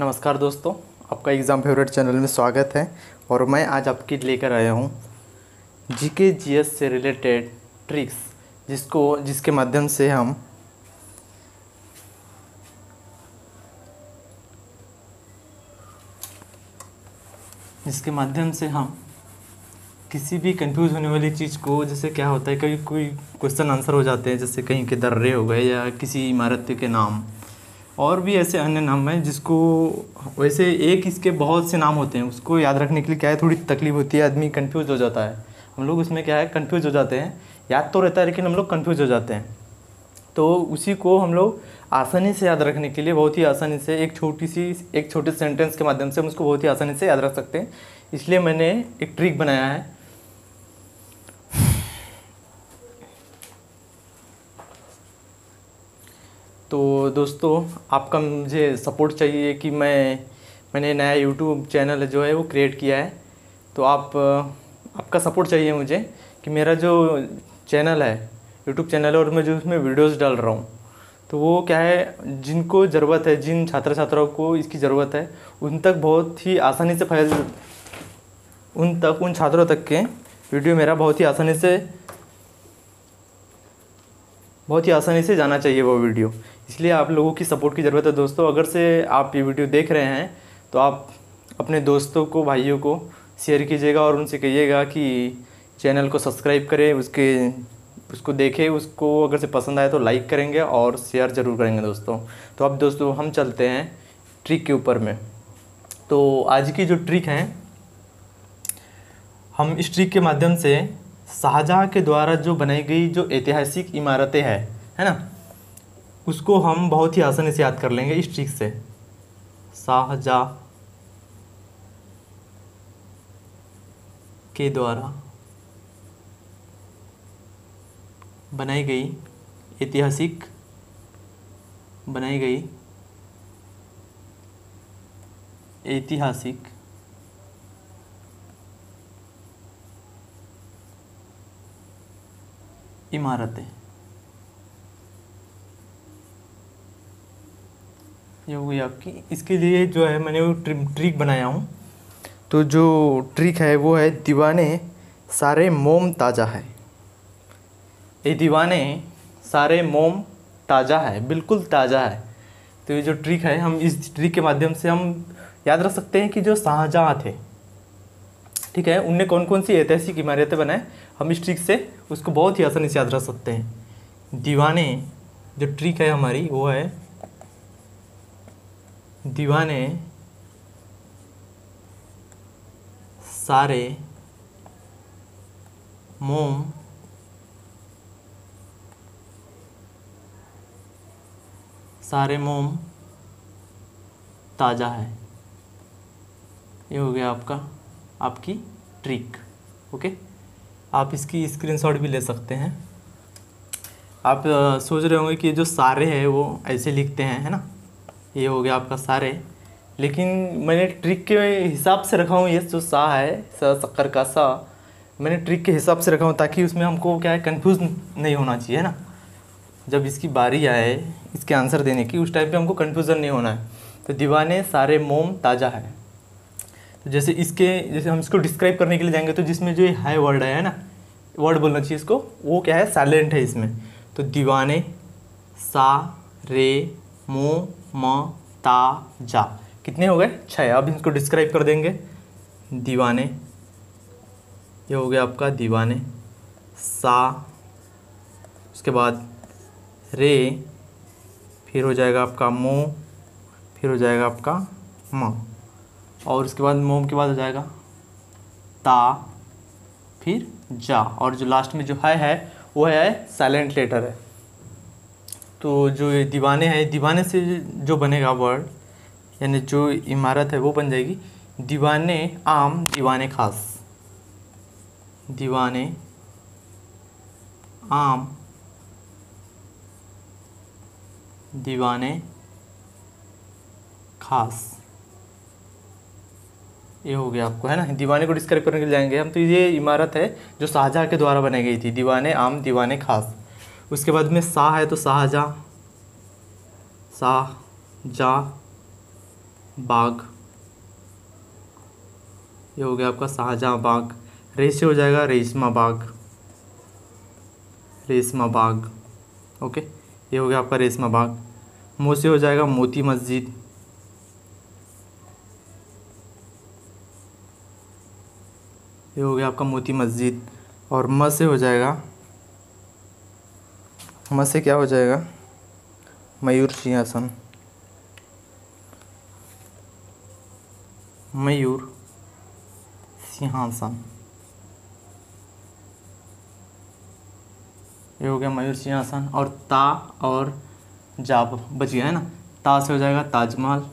नमस्कार दोस्तों आपका एग्ज़ाम फेवरेट चैनल में स्वागत है और मैं आज आपके लेकर आया हूँ जीके जीएस से रिलेटेड ट्रिक्स जिसको जिसके माध्यम से हम जिसके माध्यम से हम किसी भी कंफ्यूज होने वाली चीज़ को जैसे क्या होता है कभी कोई क्वेश्चन आंसर हो जाते हैं जैसे कहीं के दर्रे हो गए या किसी इमारत के नाम और भी ऐसे अन्य नाम हैं जिसको वैसे एक इसके बहुत से नाम होते हैं उसको याद रखने के लिए क्या है थोड़ी तकलीफ़ होती है आदमी कन्फ्यूज़ हो जाता है हम लोग उसमें क्या है कन्फ्यूज़ हो जाते हैं याद तो रहता है लेकिन हम लोग कन्फ्यूज़ हो जाते हैं तो उसी को हम लोग आसानी से याद रखने के लिए बहुत ही आसानी से एक छोटी सी एक छोटे सेंटेंस के माध्यम से हम उसको बहुत ही आसानी से याद रख सकते हैं इसलिए मैंने एक ट्रिक बनाया है तो दोस्तों आपका मुझे सपोर्ट चाहिए कि मैं मैंने नया यूट्यूब चैनल जो है वो क्रिएट किया है तो आप आपका सपोर्ट चाहिए मुझे कि मेरा जो चैनल है यूट्यूब चैनल है और मैं जो उसमें वीडियोस डाल रहा हूँ तो वो क्या है जिनको ज़रूरत है जिन छात्र छात्राओं को इसकी ज़रूरत है उन तक बहुत ही आसानी से फैल उन तक उन छात्रों तक के वीडियो मेरा बहुत ही आसानी से बहुत ही आसानी से जाना चाहिए वो वीडियो इसलिए आप लोगों की सपोर्ट की ज़रूरत है दोस्तों अगर से आप ये वीडियो देख रहे हैं तो आप अपने दोस्तों को भाइयों को शेयर कीजिएगा और उनसे कहिएगा कि चैनल को सब्सक्राइब करें उसके उसको देखें उसको अगर से पसंद आए तो लाइक करेंगे और शेयर ज़रूर करेंगे दोस्तों तो अब दोस्तों हम चलते हैं ट्रिक के ऊपर में तो आज की जो ट्रिक हैं हम इस ट्रिक के माध्यम से शाहजहाँ के द्वारा जो बनाई गई जो ऐतिहासिक इमारतें हैं है ना उसको हम बहुत ही आसानी से याद कर लेंगे इस ट्रिक से शाहजहाँ के द्वारा बनाई गई ऐतिहासिक बनाई गई ऐतिहासिक इमारतें ये हो गई आपकी इसके लिए जो है मैंने वो ट्रिक बनाया हूँ तो जो ट्रिक है वो है दीवाने सारे मोम ताज़ा है ये दीवाने सारे मोम ताज़ा है बिल्कुल ताज़ा है तो ये जो ट्रिक है हम इस ट्रिक के माध्यम से हम याद रख सकते हैं कि जो शाहजहाँ थे ठीक है उनने कौन कौन सी ऐतिहासिक इमारतें बनाए हम इस ट्रिक से उसको बहुत ही आसानी से याद रख सकते हैं दीवाने जो ट्रिक है हमारी वो है दीवाने सारे मोम सारे मोम ताज़ा है ये हो गया आपका आपकी ट्रिक ओके आप इसकी स्क्रीनशॉट भी ले सकते हैं आप सोच रहे होंगे कि जो सारे है वो ऐसे लिखते हैं है ना ये हो गया आपका सारे लेकिन मैंने ट्रिक के हिसाब से रखा हूँ ये जो सा है सा शक्कर का सा मैंने ट्रिक के हिसाब से रखा हूँ ताकि उसमें हमको क्या है कन्फ्यूज़ नहीं होना चाहिए ना जब इसकी बारी आए इसके आंसर देने की उस टाइम पे हमको कन्फ्यूज़न नहीं होना है तो दीवाने सारे मोम ताज़ा है तो जैसे इसके जैसे हम इसको डिस्क्राइब करने के लिए जाएंगे तो जिसमें जो ये हाई वर्ड है ना वर्ड बोलना चाहिए इसको वो क्या है साइलेंट है इसमें तो दीवाने सा रे मो म ता जा कितने हो गए छः अब इनको डिस्क्राइब कर देंगे दीवाने ये हो गया आपका दीवाने सा उसके बाद रे फिर हो जाएगा आपका मो फिर हो जाएगा आपका म और उसके बाद मोम के बाद हो जाएगा ता फिर जा और जो लास्ट में जो है है वो है साइलेंट लेटर है तो जो ये दीवाने हैं दीवाने से जो बनेगा वर्ड यानी जो इमारत है वो बन जाएगी दीवाने आम दीवाने खास दीवाने आम दीवाने खास ये हो गया आपको है ना दीवाने को डिस्क्राइब करने के लिए जाएंगे हम तो ये इमारत है जो शाहजहाँ के द्वारा बनाई गई थी दीवाने आम दीवाने खास उसके बाद में शाह है तो शाहजहाँ शाहजहाँ बाग ये हो गया आपका शाहजहाँ बाग रेशे हो जाएगा रेशमा बाग रेशमा बाग ओके ये हो गया आपका रेशमा बाग मोसे हो जाएगा मोती मस्जिद ये हो गया आपका मोती मस्जिद और म से हो जाएगा म से क्या हो जाएगा मयूर सिंहासन मयूर सिंहासन ये हो गया मयूर सिंहासन और ता और जाब बच गया है ना ता से हो जाएगा ताजमहल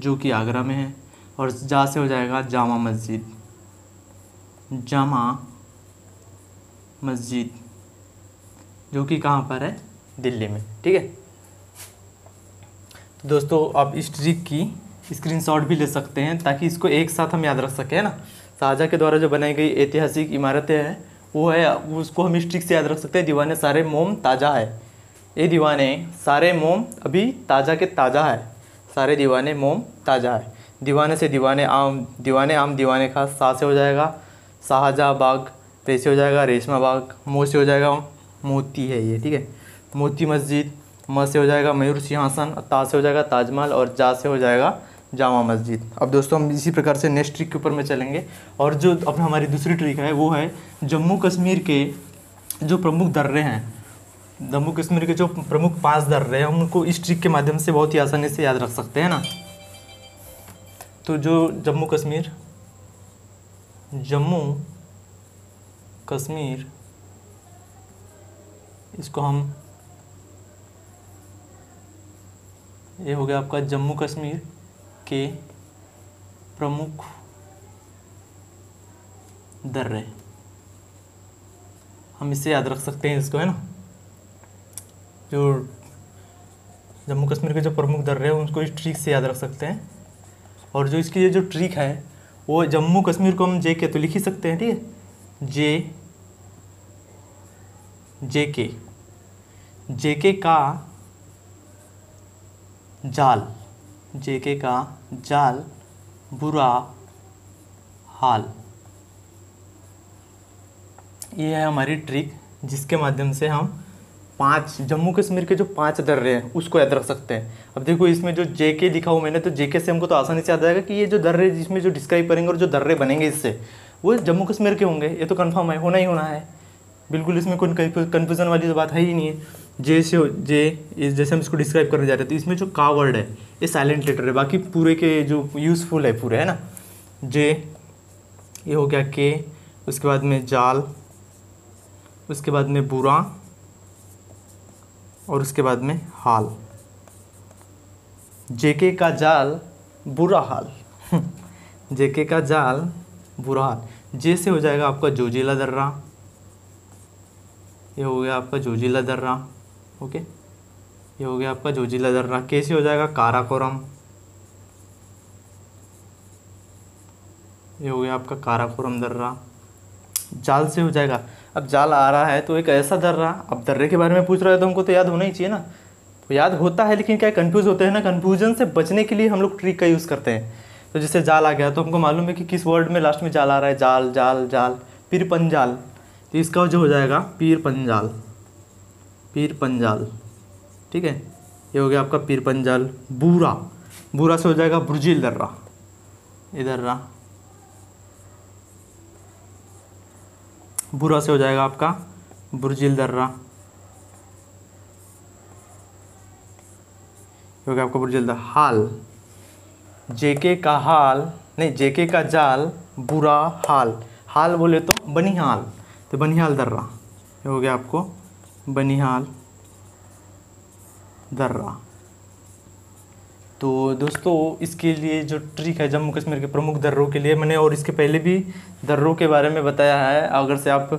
जो कि आगरा में है और जा से हो जाएगा जामा मस्जिद जामा मस्जिद जो कि कहाँ पर है दिल्ली में ठीक है तो दोस्तों आप इस ट्रिक की स्क्रीनशॉट भी ले सकते हैं ताकि इसको एक साथ हम याद रख सकें ना शाहजहाँ के द्वारा जो बनाई गई ऐतिहासिक इमारतें हैं वो है उसको हम इस ट्रिक से याद रख सकते हैं दीवाने सारे मोम ताज़ा है ये दीवाने सारे मोम अभी ताज़ा के ताज़ा है सारे दीवाने मोम ताज़ा है दीवाने से दीवाने आम दीवाने आम दीवाने खास सा से हो जाएगा शाहजहाँ बाग पे से हो जाएगा रेशमा बाग मोह से हो जाएगा मोती है ये ठीक है मोती मस्जिद म से हो जाएगा मयूर सिंहासन ता से हो जाएगा ताजमहल और जा से हो जाएगा जामा मस्जिद अब दोस्तों हम इसी प्रकार से नेक्स्ट ट्रिक के ऊपर में चलेंगे और जो अब हमारी दूसरी ट्रिक है वो है जम्मू कश्मीर के जो प्रमुख दर्रे हैं जम्मू कश्मीर के जो प्रमुख पांच दर्रे हैं उनको इस ट्रिक के माध्यम से बहुत ही आसानी से याद रख सकते हैं ना तो जो जम्मू कश्मीर जम्मू कश्मीर इसको हम ये हो गया आपका जम्मू कश्मीर के प्रमुख दर्रे हम इसे याद रख सकते हैं इसको है ना जो जम्मू कश्मीर के जो प्रमुख दर्रे हैं उनको इस ट्रिक से याद रख सकते हैं और जो इसकी जो ट्रिक है वो जम्मू कश्मीर को हम जे के तो लिख ही सकते हैं ठीक है जे जे के जे के का जाल जे के का जाल बुरा हाल ये है हमारी ट्रिक जिसके माध्यम से हम पाँच जम्मू कश्मीर के जो पाँच दर्रे हैं उसको याद रख सकते हैं अब देखो इसमें जो जेके दिखा लिखा हुआ मैंने तो जेके से हमको तो आसानी से याद आएगा कि ये जो दर्रे जिसमें जो डिस्क्राइब करेंगे और जो दर्रे बनेंगे इससे वो जम्मू कश्मीर के होंगे ये तो कन्फर्म है होना ही होना है बिल्कुल इसमें कोई कन्फ्यूज़न वाली तो बात है ही नहीं है जे से जे जैसे हम इसको डिस्क्राइब करने जा रहे हैं तो इसमें जो का वर्ड है ये साइलेंट लेटर है बाकी पूरे के जो यूज़फुल है पूरे है ना जे ये हो गया के उसके बाद में जाल उसके बाद में बुरा और उसके बाद में हाल जेके का जाल बुरा हाल जेके का जाल बुरा हाल जे से हो जाएगा आपका जोजिला दर्रा ये हो गया आपका जोजिला दर्रा ओके ये हो गया आपका जोजिला दर्रा के से हो जाएगा काराकोरम ये हो गया आपका काराकोरम दर्रा जाल से हो जाएगा अब जाल आ रहा है तो एक ऐसा दर्रा अब दर्रे के बारे में पूछ रहे हो तो हमको तो याद होना ही चाहिए ना तो याद होता है लेकिन क्या कन्फ्यूज़ होते हैं ना कन्फ्यूजन से बचने के लिए हम लोग ट्रिक का यूज़ करते हैं तो जैसे जाल आ गया तो हमको मालूम है कि किस वर्ड में लास्ट में जाल आ रहा है जाल जाल जाल पीर पंजाल तो इसका जो हो जाएगा पीर पंजाल पीर पंजाल ठीक है ये हो गया आपका पीर पंजाल बूरा बूरा से हो जाएगा ब्रुजिल दर्रा इधर रहा बुरा से हो जाएगा आपका बुरजिल दर्रा हो गया आपका बुरजिल दर्रा हाल जेके का हाल नहीं जेके का जाल बुरा हाल हाल बोले तो बनिहाल तो बनिहाल दर्रा हो गया आपको बनिहाल दर्रा तो दोस्तों इसके लिए जो ट्रिक है जम्मू कश्मीर के प्रमुख दर्रों के लिए मैंने और इसके पहले भी दर्रों के बारे में बताया है अगर से आप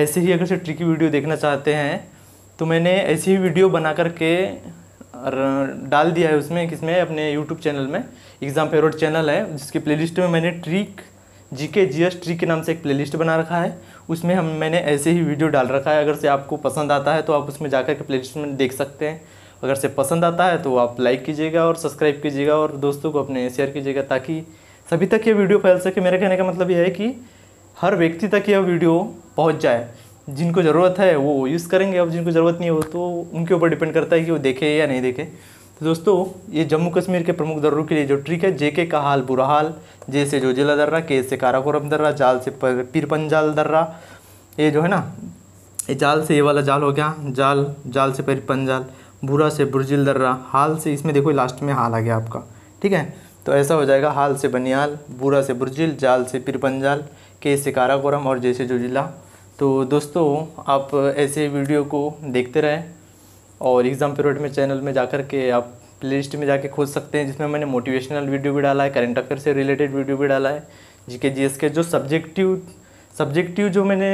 ऐसे ही अगर से ट्रिकी वीडियो देखना चाहते हैं तो मैंने ऐसी ही वीडियो बना करके डाल दिया है उसमें किसमें अपने यूट्यूब चैनल में एग्ज़ाम फेवरेट चैनल है जिसके प्ले में मैंने ट्रिक जी के जी एस के नाम से एक प्ले बना रखा है उसमें हम मैंने ऐसे ही वीडियो डाल रखा है अगर से आपको पसंद आता है तो आप उसमें जाकर के प्ले में देख सकते हैं अगर से पसंद आता है तो आप लाइक कीजिएगा और सब्सक्राइब कीजिएगा और दोस्तों को अपने शेयर कीजिएगा ताकि सभी तक ये वीडियो फैल सके मेरे कहने का मतलब यह है कि हर व्यक्ति तक यह वीडियो पहुँच जाए जिनको ज़रूरत है वो यूज़ करेंगे अब जिनको ज़रूरत नहीं हो तो उनके ऊपर डिपेंड करता है कि वो देखे या नहीं देखे तो दोस्तों ये जम्मू कश्मीर के प्रमुख दर्रों के लिए जो ट्रिक है जेके का हाल बुरा हाल जे से जोजिला दर्रा के से काराकोरम दर्रा जाल से पीरपंजाल दर्रा ये जो है ना ये जाल से ये वाला जाल हो गया जाल जाल से पीरपंजाल बुरा से बुरजिल दर्रा हाल से इसमें देखो लास्ट में हाल आ गया आपका ठीक है तो ऐसा हो जाएगा हाल से बनियाल बुरा से बुरजिल जाल से पिरपंजाल के से काराकोरम और जैसे जो जिला तो दोस्तों आप ऐसे वीडियो को देखते रहें और एग्ज़ाम पीरियड में चैनल में जाकर के आप प्लेलिस्ट में जाके खोज सकते हैं जिसमें मैंने मोटिवेशनल वीडियो भी डाला है करंट अफेयर से रिलेटेड वीडियो भी डाला है जी के जी एस के जो सब्जेक्टिव सब्जेक्टिव जो मैंने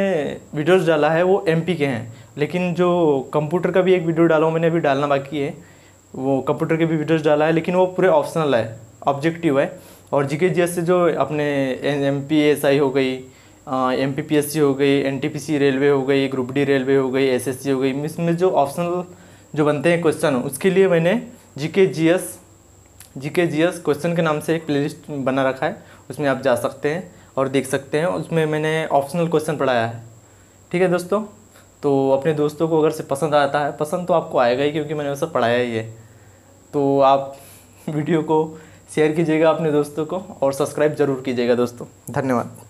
वीडियोस डाला है वो एम के हैं लेकिन जो कंप्यूटर का भी एक वीडियो डाला हूँ मैंने अभी डालना बाकी है वो कंप्यूटर के भी वीडियोस डाला है लेकिन वो पूरे ऑप्शनल है ऑब्जेक्टिव है और जी के से जो अपने एम पी एस आई हो गई M P P S C हो गई N T P C railway हो गई ग्रुप डी रेलवे हो गई एस एस सी हो गई इसमें जो ऑप्शनल जो बनते हैं क्वेश्चन उसके लिए मैंने जी के जी एस जी के जी एस क्वेश्चन के नाम से एक प्लेलिस्ट बना रखा है उसमें आप जा सकते हैं और देख सकते हैं उसमें मैंने ऑप्शनल क्वेश्चन पढ़ाया है ठीक है दोस्तों तो अपने दोस्तों को अगर से पसंद आता है पसंद तो आपको आएगा ही क्योंकि मैंने वैसा पढ़ाया ही है तो आप वीडियो को शेयर कीजिएगा अपने दोस्तों को और सब्सक्राइब ज़रूर कीजिएगा दोस्तों धन्यवाद